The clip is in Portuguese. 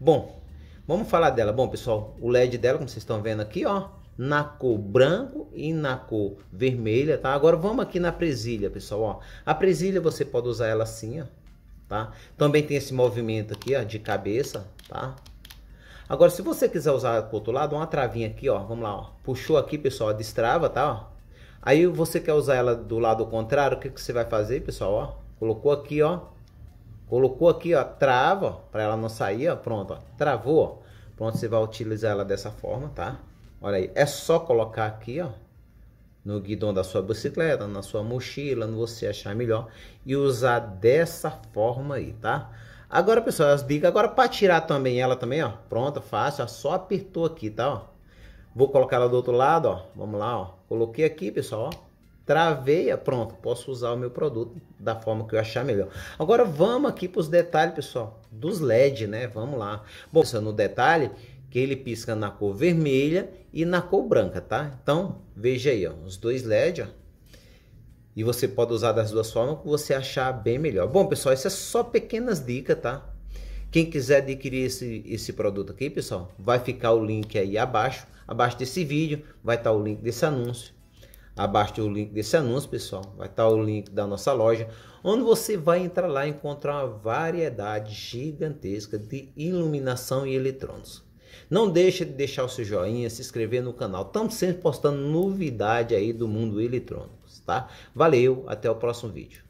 Bom, vamos falar dela. Bom, pessoal, o LED dela, como vocês estão vendo aqui, ó, na cor branco e na cor vermelha, tá? Agora vamos aqui na presilha, pessoal, ó. A presilha você pode usar ela assim, ó, tá? Também tem esse movimento aqui, ó, de cabeça, tá? Agora, se você quiser usar pro outro lado, uma travinha aqui, ó, vamos lá, ó. Puxou aqui, pessoal, destrava, tá, ó. Aí você quer usar ela do lado contrário, o que, que você vai fazer, pessoal, ó? Colocou aqui, ó, Colocou aqui, ó, trava, para ela não sair, ó, pronto, ó, travou, ó. Pronto, você vai utilizar ela dessa forma, tá? Olha aí, é só colocar aqui, ó, no guidão da sua bicicleta, na sua mochila, no você achar melhor e usar dessa forma aí, tá? Agora, pessoal, as dicas agora para tirar também ela também, ó, pronta, fácil, ó, só apertou aqui, tá, ó? Vou colocar ela do outro lado, ó. Vamos lá, ó. Coloquei aqui, pessoal, ó. Traveia, pronto, posso usar o meu produto da forma que eu achar melhor. Agora vamos aqui para os detalhes, pessoal, dos LED, né? Vamos lá. Bom, no detalhe, que ele pisca na cor vermelha e na cor branca, tá? Então, veja aí, ó, os dois LED, ó. E você pode usar das duas formas que você achar bem melhor. Bom, pessoal, isso é só pequenas dicas, tá? Quem quiser adquirir esse, esse produto aqui, pessoal, vai ficar o link aí abaixo. Abaixo desse vídeo vai estar tá o link desse anúncio abaixo do link desse anúncio, pessoal, vai estar o link da nossa loja, onde você vai entrar lá e encontrar uma variedade gigantesca de iluminação e eletrônicos. Não deixe de deixar o seu joinha, se inscrever no canal. Estamos sempre postando novidade aí do mundo eletrônico, tá? Valeu, até o próximo vídeo.